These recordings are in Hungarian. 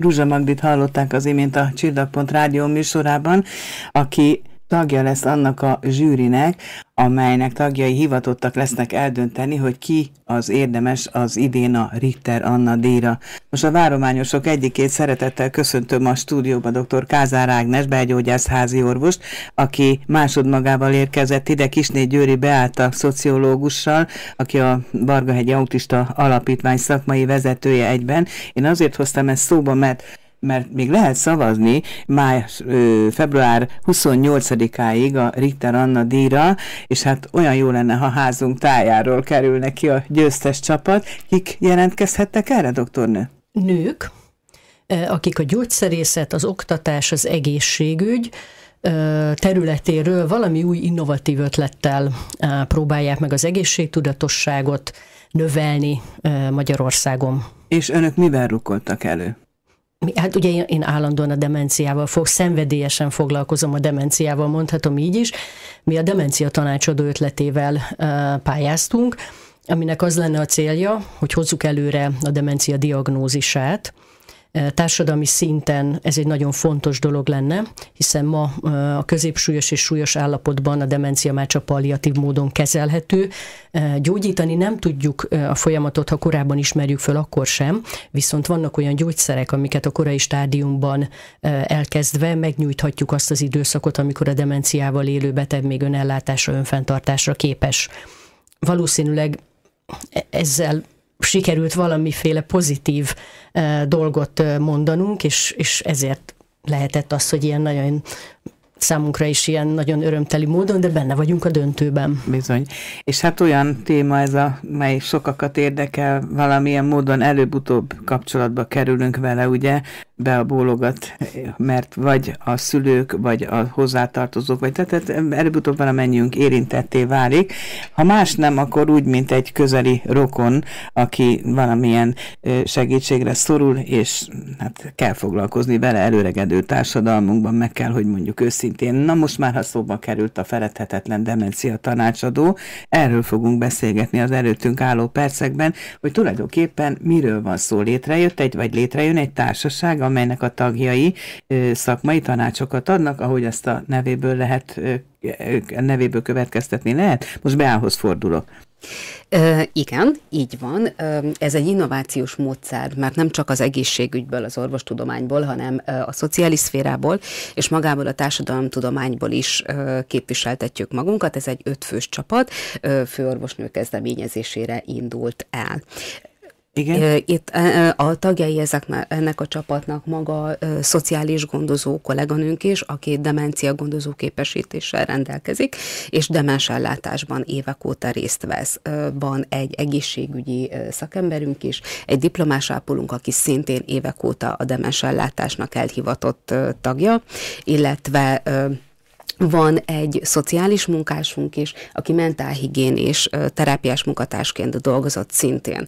Ruzsa Magdit hallották az imént a Csillag.rádió műsorában, aki tagja lesz annak a zsűrinek, amelynek tagjai hivatottak lesznek eldönteni, hogy ki az érdemes az idén a Richter Anna díjra. Most a várományosok egyikét szeretettel köszöntöm a stúdióba dr. Kázár Ágnes, belgyógyászházi orvost, aki másodmagával érkezett ide, Kisné Győri Beáta szociológussal, aki a Bargahegyi Autista Alapítvány szakmai vezetője egyben. Én azért hoztam ezt szóba, mert mert még lehet szavazni május, február 28-áig a Richter Anna díjra, és hát olyan jó lenne, ha házunk tájáról kerülne ki a győztes csapat. Kik jelentkezhettek erre, doktornő? Nők, akik a gyógyszerészet, az oktatás, az egészségügy, területéről valami új innovatív ötlettel próbálják meg az egészségtudatosságot növelni Magyarországon. És önök mivel rukoltak elő? hát ugye én állandóan a demenciával fog, szenvedélyesen foglalkozom a demenciával, mondhatom így is. Mi a demencia tanácsadó ötletével pályáztunk, aminek az lenne a célja, hogy hozzuk előre a demencia diagnózisát, Eh, társadalmi szinten ez egy nagyon fontos dolog lenne, hiszen ma eh, a középsúlyos és súlyos állapotban a demencia már csak palliatív módon kezelhető. Eh, gyógyítani nem tudjuk a folyamatot, ha korábban ismerjük föl, akkor sem, viszont vannak olyan gyógyszerek, amiket a korai stádiumban elkezdve megnyújthatjuk azt az időszakot, amikor a demenciával élő beteg még önellátásra, önfenntartásra képes. Valószínűleg e-, ezzel sikerült valamiféle pozitív dolgot mondanunk, és, és ezért lehetett az, hogy ilyen nagyon számunkra is ilyen nagyon örömteli módon, de benne vagyunk a döntőben. Bizony. És hát olyan téma ez, a, mely sokakat érdekel, valamilyen módon előbb-utóbb kapcsolatba kerülünk vele, ugye? beabólogat, mert vagy a szülők, vagy a hozzátartozók, vagy tehát előbb-utóbb valamennyünk érintetté válik. Ha más nem, akkor úgy, mint egy közeli rokon, aki valamilyen segítségre szorul, és hát kell foglalkozni vele előregedő társadalmunkban, meg kell, hogy mondjuk őszintén. Na most már, ha szóba került a feledhetetlen demencia tanácsadó, erről fogunk beszélgetni az előttünk álló percekben, hogy tulajdonképpen miről van szó. Létrejött egy, vagy létrejön egy társaság, amelynek a tagjai szakmai tanácsokat adnak, ahogy ezt a nevéből lehet, nevéből következtetni lehet. Most Beához fordulok. Ö, igen, így van. Ez egy innovációs módszer, mert nem csak az egészségügyből, az orvostudományból, hanem a szociális szférából, és magából a társadalomtudományból is képviseltetjük magunkat. Ez egy ötfős csapat, főorvosnő kezdeményezésére indult el. Igen? Itt a tagjai ezek, ennek a csapatnak maga szociális gondozó kolléganőnk is, aki demencia gondozó képesítéssel rendelkezik, és demens ellátásban évek óta részt vesz. Van egy egészségügyi szakemberünk is, egy diplomás ápolunk, aki szintén évek óta a demens ellátásnak elhivatott tagja, illetve van egy szociális munkásunk is, aki mentálhigiénés terápiás munkatársként dolgozott szintén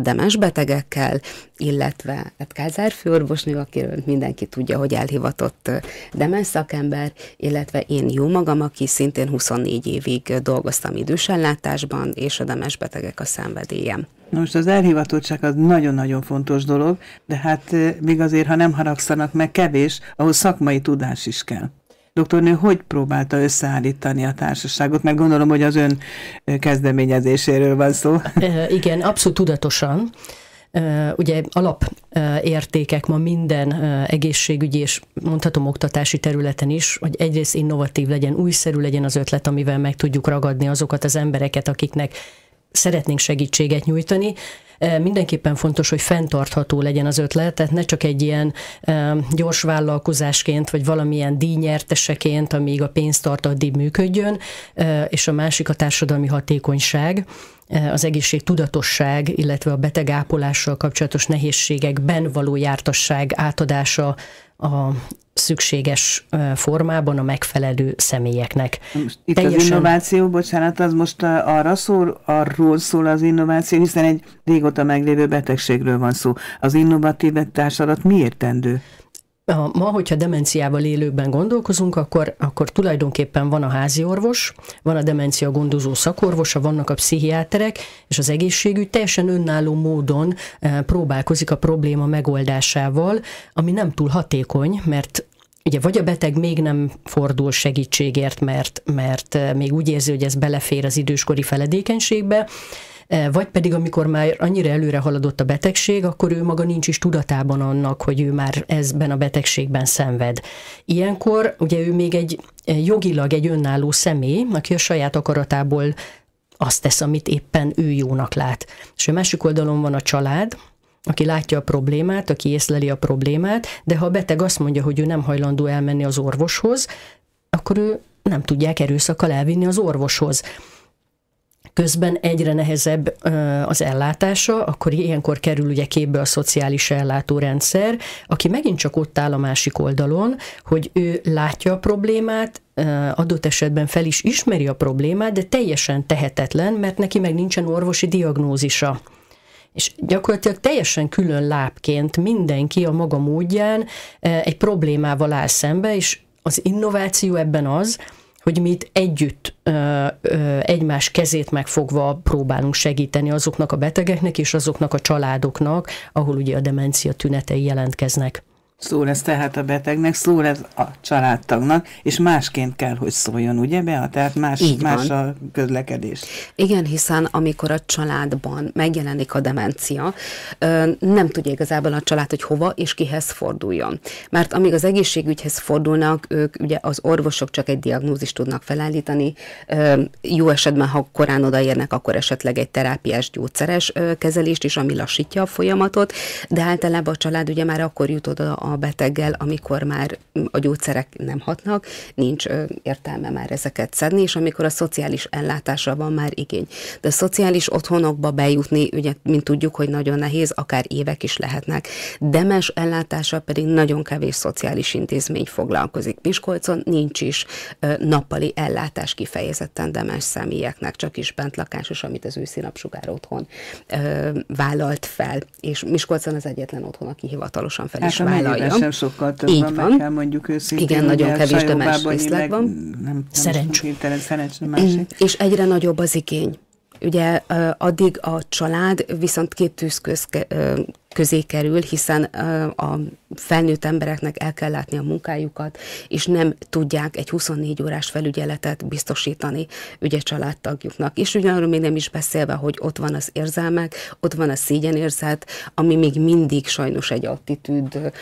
demes betegekkel, illetve hát Kázár főorvosnő, akiről mindenki tudja, hogy elhivatott demens szakember, illetve én jó magam, aki szintén 24 évig dolgoztam idősellátásban, és a demes betegek a szenvedélyem. Na most az elhivatottság az nagyon-nagyon fontos dolog, de hát még azért, ha nem haragszanak meg, kevés, ahhoz szakmai tudás is kell doktornő hogy próbálta összeállítani a társaságot? Mert gondolom, hogy az ön kezdeményezéséről van szó. Igen, abszolút tudatosan. Ugye alapértékek ma minden egészségügyi és mondhatom oktatási területen is, hogy egyrészt innovatív legyen, újszerű legyen az ötlet, amivel meg tudjuk ragadni azokat az embereket, akiknek szeretnénk segítséget nyújtani, mindenképpen fontos, hogy fenntartható legyen az ötlet, tehát ne csak egy ilyen gyors vállalkozásként, vagy valamilyen díjnyerteseként, amíg a tart, addig működjön, és a másik a társadalmi hatékonyság az egészség tudatosság, illetve a betegápolással kapcsolatos nehézségekben való jártasság átadása a szükséges formában a megfelelő személyeknek. Most itt Teljesen... az innováció, bocsánat, az most arra szól, arról szól az innováció, hiszen egy régóta meglévő betegségről van szó. Az innovatív társadalat miért tendő? Ma, hogyha demenciával élőkben gondolkozunk, akkor, akkor tulajdonképpen van a házi orvos, van a demencia gondozó szakorvosa, vannak a pszichiáterek, és az egészségügy teljesen önálló módon e, próbálkozik a probléma megoldásával, ami nem túl hatékony, mert ugye vagy a beteg még nem fordul segítségért, mert, mert e, még úgy érzi, hogy ez belefér az időskori feledékenységbe, E, vagy pedig amikor már annyira előre haladott a betegség, akkor ő maga nincs is tudatában annak, hogy ő már ezben a betegségben szenved. Ilyenkor ugye ő még egy e, jogilag egy önálló személy, aki a saját akaratából azt tesz, amit éppen ő jónak lát. És a másik oldalon van a család, aki látja a problémát, aki észleli a problémát, de ha a beteg azt mondja, hogy ő nem hajlandó elmenni az orvoshoz, akkor ő nem tudják erőszakkal elvinni az orvoshoz közben egyre nehezebb az ellátása, akkor ilyenkor kerül ugye képbe a szociális ellátórendszer, aki megint csak ott áll a másik oldalon, hogy ő látja a problémát, adott esetben fel is ismeri a problémát, de teljesen tehetetlen, mert neki meg nincsen orvosi diagnózisa és gyakorlatilag teljesen külön lábként mindenki a maga módján egy problémával áll szembe, és az innováció ebben az, hogy mi itt együtt ö, ö, egymás kezét megfogva próbálunk segíteni azoknak a betegeknek és azoknak a családoknak, ahol ugye a demencia tünetei jelentkeznek. Szól ez tehát a betegnek, szól ez a családtagnak, és másként kell, hogy szóljon, ugye be? Tehát más, más a közlekedés. Igen, hiszen amikor a családban megjelenik a demencia, nem tudja igazából a család, hogy hova és kihez forduljon. Mert amíg az egészségügyhez fordulnak, ők ugye az orvosok csak egy diagnózist tudnak felállítani. Jó esetben, ha korán odaérnek, akkor esetleg egy terápiás gyógyszeres kezelést is, ami lassítja a folyamatot, de általában a család ugye már akkor jut oda a a beteggel, amikor már a gyógyszerek nem hatnak, nincs értelme már ezeket szedni, és amikor a szociális ellátásra van már igény. De a szociális otthonokba bejutni, ugye, mint tudjuk, hogy nagyon nehéz, akár évek is lehetnek. Demes ellátása pedig nagyon kevés szociális intézmény foglalkozik. Miskolcon nincs is nappali ellátás kifejezetten demes személyeknek, csak is bentlakásos, amit az őszi napsugár otthon vállalt fel. És Miskolcon az egyetlen otthon, aki hivatalosan fel hát is vállalja kategória. Sem sokkal több Így van, van. mondjuk őszintén. Igen, nagyon kevés tömeges részlet van. Nem, nem Szerencs. Szerencs másik. És egyre nagyobb az igény. Ugye addig a család viszont két tűz közé kerül, hiszen a felnőtt embereknek el kell látni a munkájukat, és nem tudják egy 24 órás felügyeletet biztosítani ügye családtagjuknak. És ugyanarról még nem is beszélve, hogy ott van az érzelmek, ott van a szégyenérzet, ami még mindig sajnos egy attitűd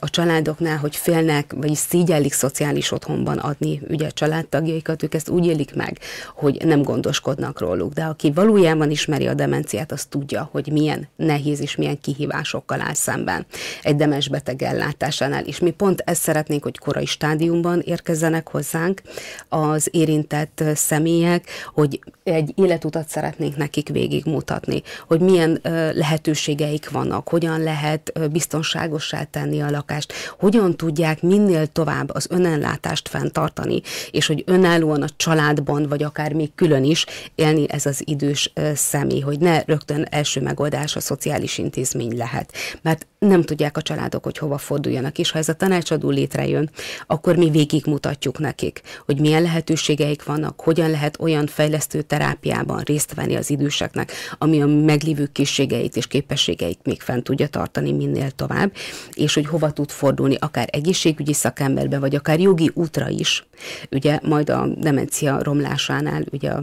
a családoknál, hogy félnek, vagy szígyelik szociális otthonban adni ügye családtagjaikat, ők ezt úgy élik meg, hogy nem gondoskodnak róluk. De aki valójában ismeri a demenciát, az tudja, hogy milyen nehéz és milyen kihívás kihívásokkal áll szemben. Egy demes beteg ellátásánál is. Mi pont ezt szeretnénk, hogy korai stádiumban érkezzenek hozzánk az érintett személyek, hogy egy életutat szeretnénk nekik végigmutatni, hogy milyen lehetőségeik vannak, hogyan lehet biztonságosá tenni a lakást, hogyan tudják minél tovább az önellátást fenntartani, és hogy önállóan a családban, vagy akár még külön is élni ez az idős személy, hogy ne rögtön első megoldás a szociális intézmény lehet. Mert nem tudják a családok, hogy hova forduljanak, és ha ez a tanácsadó létrejön, akkor mi végigmutatjuk nekik, hogy milyen lehetőségeik vannak, hogyan lehet olyan fejlesztő terápiában részt venni az időseknek, ami a meglévő készségeit és képességeit még fent tudja tartani minél tovább, és hogy hova tud fordulni, akár egészségügyi szakemberbe, vagy akár jogi útra is. Ugye majd a demencia romlásánál, ugye a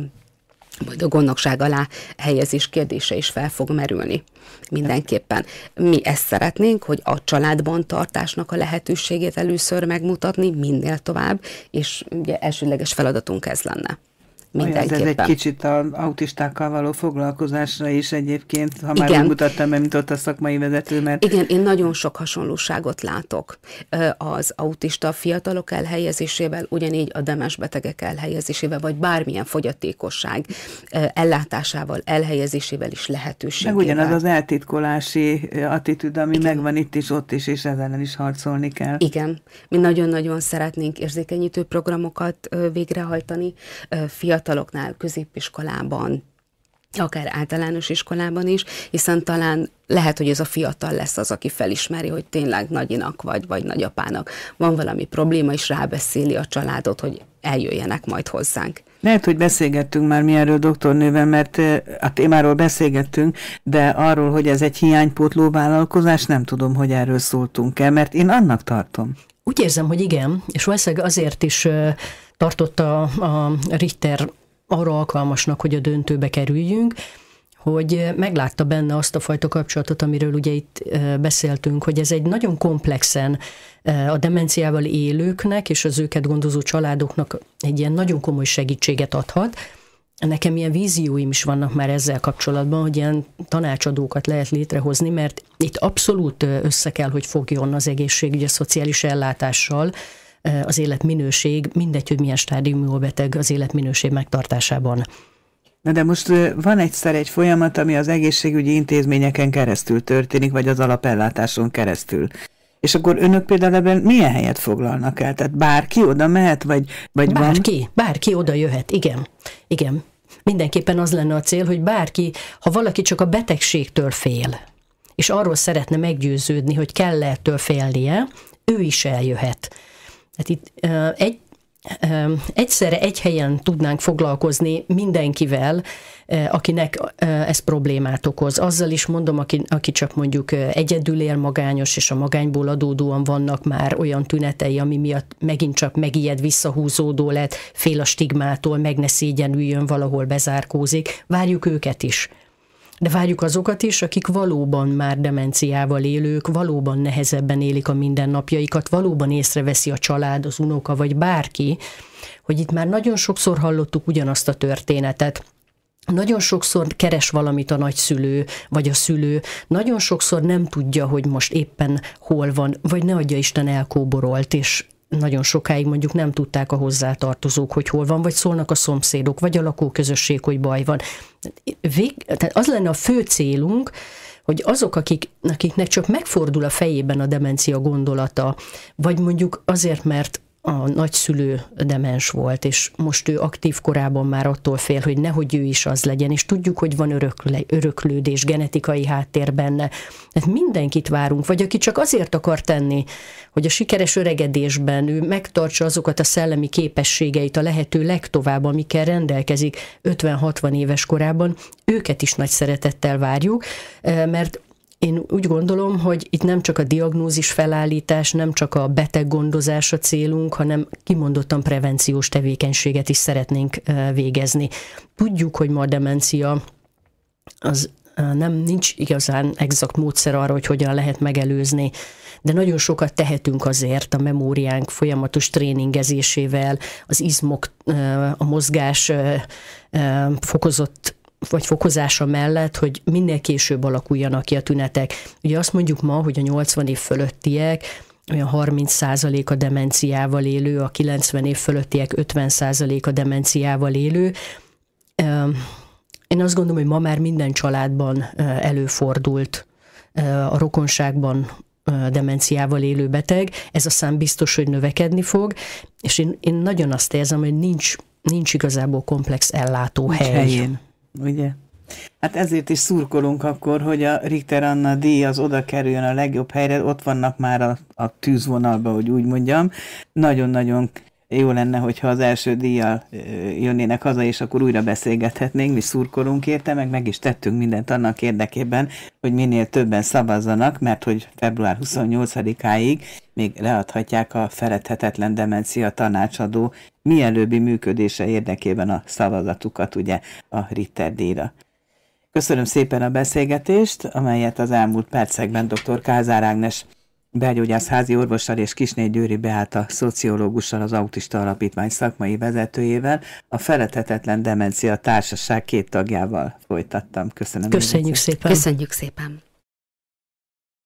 majd a gondnokság alá helyezés kérdése is fel fog merülni. Mindenképpen. Mi ezt szeretnénk, hogy a családban tartásnak a lehetőségét először megmutatni minél tovább, és ugye elsőleges feladatunk ez lenne. Mindenképpen. Ez egy kicsit az autistákkal való foglalkozásra is egyébként, ha már Igen. úgy mutattam, mint ott a szakmai vezető, mert... Igen, én nagyon sok hasonlóságot látok az autista fiatalok elhelyezésével, ugyanígy a demes betegek elhelyezésével, vagy bármilyen fogyatékosság ellátásával, elhelyezésével is lehetőség. Meg ugyanaz az eltitkolási attitűd, ami Igen. megvan itt is, ott is, és ezzel is harcolni kell. Igen. Mi nagyon-nagyon szeretnénk érzékenyítő programokat végrehajtani fiatal fiataloknál középiskolában, akár általános iskolában is, hiszen talán lehet, hogy ez a fiatal lesz az, aki felismeri, hogy tényleg nagyinak vagy, vagy nagyapának van valami probléma, és rábeszéli a családot, hogy eljöjjenek majd hozzánk. Lehet, hogy beszélgettünk már mi erről doktornővel, mert a témáról beszélgettünk, de arról, hogy ez egy hiánypótló vállalkozás, nem tudom, hogy erről szóltunk-e, mert én annak tartom. Úgy érzem, hogy igen, és valószínűleg azért is tartotta a Richter arra alkalmasnak, hogy a döntőbe kerüljünk, hogy meglátta benne azt a fajta kapcsolatot, amiről ugye itt beszéltünk, hogy ez egy nagyon komplexen a demenciával élőknek és az őket gondozó családoknak egy ilyen nagyon komoly segítséget adhat. Nekem ilyen vízióim is vannak már ezzel kapcsolatban, hogy ilyen tanácsadókat lehet létrehozni, mert itt abszolút össze kell, hogy fogjon az egészségügy a szociális ellátással, Eh, az életminőség, mindegy, hogy milyen stádiumú a beteg az életminőség megtartásában. Na de most eh, van egyszer egy folyamat, ami az egészségügyi intézményeken keresztül történik, vagy az alapellátáson keresztül. És akkor önök például ebben milyen helyet foglalnak el? Tehát bárki oda mehet, vagy, vagy bárki, van? Bárki oda jöhet, igen. Igen. Mindenképpen az lenne a cél, hogy bárki, ha valaki csak a betegségtől fél, és arról szeretne meggyőződni, hogy kell ettől félnie, ő is eljöhet. Tehát itt egy, egyszerre egy helyen tudnánk foglalkozni mindenkivel, akinek ez problémát okoz. Azzal is mondom, aki, aki csak mondjuk egyedül él magányos, és a magányból adódóan vannak már olyan tünetei, ami miatt megint csak megijed, visszahúzódó lett, fél a stigmától, meg ne szégyenüljön, valahol bezárkózik. Várjuk őket is. De várjuk azokat is, akik valóban már demenciával élők, valóban nehezebben élik a mindennapjaikat, valóban észreveszi a család, az unoka vagy bárki, hogy itt már nagyon sokszor hallottuk ugyanazt a történetet, nagyon sokszor keres valamit a nagyszülő vagy a szülő, nagyon sokszor nem tudja, hogy most éppen hol van, vagy ne adja Isten elkóborolt, és nagyon sokáig mondjuk nem tudták a hozzátartozók, hogy hol van, vagy szólnak a szomszédok, vagy a lakóközösség, hogy baj van. Vég, tehát az lenne a fő célunk, hogy azok, akik, akiknek csak megfordul a fejében a demencia gondolata, vagy mondjuk azért, mert a nagyszülő demens volt, és most ő aktív korában már attól fél, hogy nehogy ő is az legyen, és tudjuk, hogy van örökle, öröklődés, genetikai háttér benne. Hát mindenkit várunk, vagy aki csak azért akar tenni, hogy a sikeres öregedésben ő megtartsa azokat a szellemi képességeit a lehető legtovább, amikkel rendelkezik 50-60 éves korában, őket is nagy szeretettel várjuk, eh, mert én úgy gondolom, hogy itt nem csak a diagnózis felállítás, nem csak a beteg gondozás a célunk, hanem kimondottan prevenciós tevékenységet is szeretnénk végezni. Tudjuk, hogy ma a demencia az nem nincs igazán exakt módszer arra, hogy hogyan lehet megelőzni, de nagyon sokat tehetünk azért a memóriánk folyamatos tréningezésével, az izmok, a mozgás fokozott vagy fokozása mellett, hogy minél később alakuljanak ki a tünetek. Ugye azt mondjuk ma, hogy a 80 év fölöttiek olyan 30% a demenciával élő, a 90 év fölöttiek 50% a demenciával élő. Én azt gondolom, hogy ma már minden családban előfordult a rokonságban demenciával élő beteg. Ez a szám biztos, hogy növekedni fog, és én, én nagyon azt érzem, hogy nincs, nincs igazából komplex ellátóhely. Nincs helyén. Ugye? Hát ezért is szurkolunk akkor, hogy a Richter Anna díj az oda kerüljön a legjobb helyre, ott vannak már a, a tűzvonalba, hogy úgy mondjam. Nagyon-nagyon jó lenne, hogyha az első díjjal jönnének haza, és akkor újra beszélgethetnénk, mi szurkolunk érte, meg meg is tettünk mindent annak érdekében, hogy minél többen szavazzanak, mert hogy február 28-áig még leadhatják a feledhetetlen demencia tanácsadó mielőbbi működése érdekében a szavazatukat ugye a Ritter díjra. Köszönöm szépen a beszélgetést, amelyet az elmúlt percekben dr. Kázár Ágnes Belgyógyász házi orvossal és Kisné Győri Beáta szociológussal az Autista Alapítvány szakmai vezetőjével, a feletetetlen Demencia Társaság két tagjával folytattam. Köszönöm. Köszönjük szépen. Köszönjük szépen.